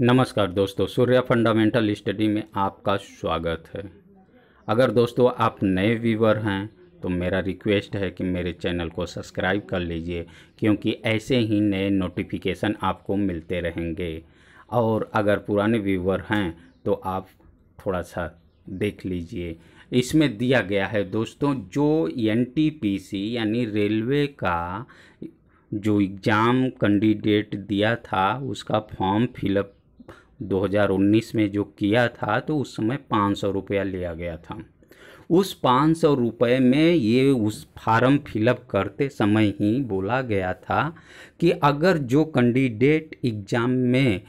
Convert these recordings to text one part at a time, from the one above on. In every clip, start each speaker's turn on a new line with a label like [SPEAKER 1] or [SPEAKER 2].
[SPEAKER 1] नमस्कार दोस्तों Surya fundamental study में आपका स्वागत है अगर दोस्तों आप नए व्यूवर हैं तो मेरा रिक्वेस्ट है कि मेरे चैनल को सब्सक्राइब कर लीजिए क्योंकि ऐसे ही नए नोटिफिकेशन आपको मिलते रहेंगे और अगर पुराने व्यूवर हैं तो आप थोड़ा सा देख लीजिए इसमें दिया गया है दोस्तों जो एनटीपीसी यानी रेलवे का जो एग्ज़ाम कैंडिडेट दिया था उसका फॉर्म फिलअप 2019 में जो किया था तो उस समय पाँच सौ रुपया लिया गया था उस पाँच सौ रुपये में ये उस फार्म फिलअप करते समय ही बोला गया था कि अगर जो कैंडिडेट एग्ज़ाम में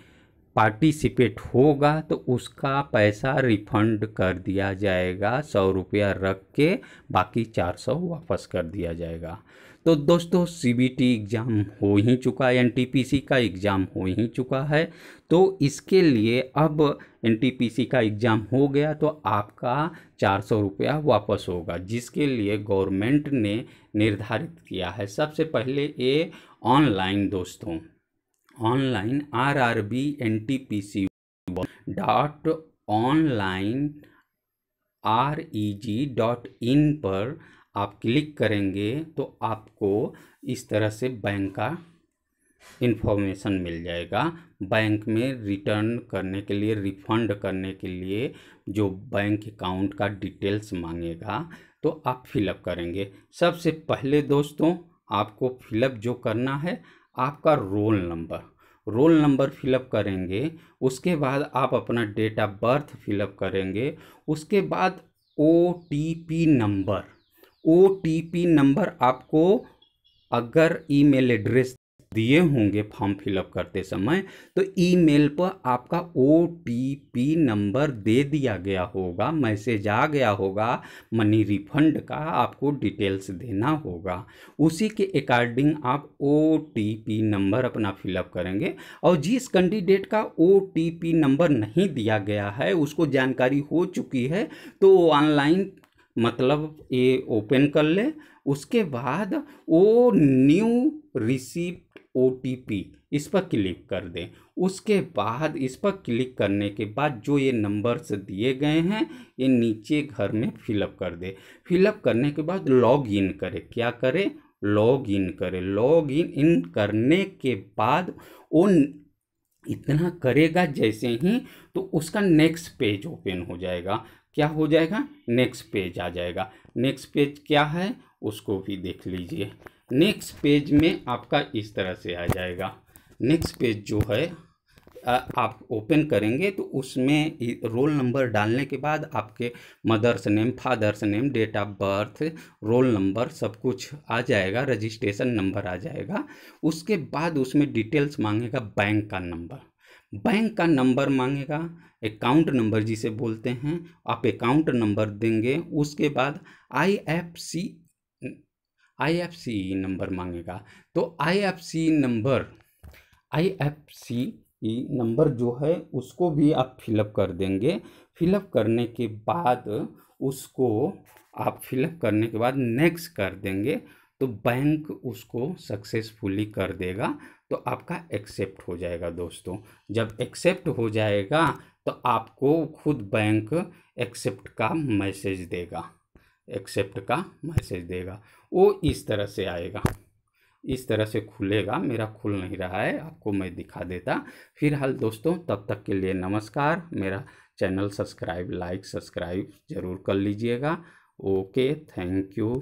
[SPEAKER 1] पार्टिसिपेट होगा तो उसका पैसा रिफंड कर दिया जाएगा सौ रुपया रख के बाकी चार सौ वापस कर दिया जाएगा तो दोस्तों सीबीटी एग्ज़ाम हो ही चुका है एनटीपीसी का एग्ज़ाम हो ही चुका है तो इसके लिए अब एनटीपीसी का एग्ज़ाम हो गया तो आपका चार सौ रुपया वापस होगा जिसके लिए गवर्नमेंट ने निर्धारित किया है सबसे पहले ये ऑनलाइन दोस्तों online R R B N T P C dot online R E G dot in पर आप क्लिक करेंगे तो आपको इस तरह से बैंक का इन्फॉर्मेशन मिल जाएगा बैंक में रिटर्न करने के लिए रिफंड करने के लिए जो बैंक अकाउंट का डिटेल्स मांगेगा तो आप फिलअप करेंगे सबसे पहले दोस्तों आपको फिलअप जो करना है आपका roll number roll number fill up करेंगे उसके बाद आप अपना डेट ऑफ बर्थ फिलअप करेंगे उसके बाद ओ नंबर ओ नंबर आपको अगर ईमेल एड्रेस दिए होंगे फॉर्म फिलअप करते समय तो ईमेल पर आपका ओ नंबर दे दिया गया होगा मैसेज आ गया होगा मनी रिफंड का आपको डिटेल्स देना होगा उसी के अकॉर्डिंग आप ओ नंबर अपना फिलअप करेंगे और जिस कैंडिडेट का ओ नंबर नहीं दिया गया है उसको जानकारी हो चुकी है तो ऑनलाइन मतलब ये ओपन कर ले उसके बाद वो न्यू रिसिप्ट ओ इस पर क्लिक कर दें उसके बाद इस पर क्लिक करने के बाद जो ये नंबर्स दिए गए हैं ये नीचे घर में फिलअप कर दें फिलअप करने के बाद लॉग इन करें क्या करें लॉग इन करें लॉग इन इन करने के बाद वो इतना करेगा जैसे ही तो उसका नेक्स्ट पेज ओपन हो जाएगा क्या हो जाएगा नेक्स्ट पेज आ जाएगा नेक्स्ट पेज क्या है उसको भी देख लीजिए नेक्स्ट पेज में आपका इस तरह से आ जाएगा नेक्स्ट पेज जो है आप ओपन करेंगे तो उसमें रोल नंबर डालने के बाद आपके mother's name father's name date of birth roll number सब कुछ आ जाएगा रजिस्ट्रेशन नंबर आ जाएगा उसके बाद उसमें डिटेल्स मांगेगा बैंक का नंबर बैंक का नंबर मांगेगा अकाउंट नंबर जिसे बोलते हैं आप अकाउंट नंबर देंगे उसके बाद I F C I F C number मांगेगा तो I F C number I F C number जो है उसको भी आप फिलअप कर देंगे फिलअप करने के बाद उसको आप फिलअप करने के बाद नेक्स्ट कर देंगे तो बैंक उसको सक्सेसफुली कर देगा तो आपका एक्सेप्ट हो जाएगा दोस्तों जब एक्सेप्ट हो जाएगा तो आपको खुद बैंक एक्सेप्ट का मैसेज देगा एक्सेप्ट का मैसेज देगा वो इस तरह से आएगा इस तरह से खुलेगा मेरा खुल नहीं रहा है आपको मैं दिखा देता फिलहाल दोस्तों तब तक के लिए नमस्कार मेरा चैनल सब्सक्राइब लाइक सब्सक्राइब ज़रूर कर लीजिएगा ओके थैंक यू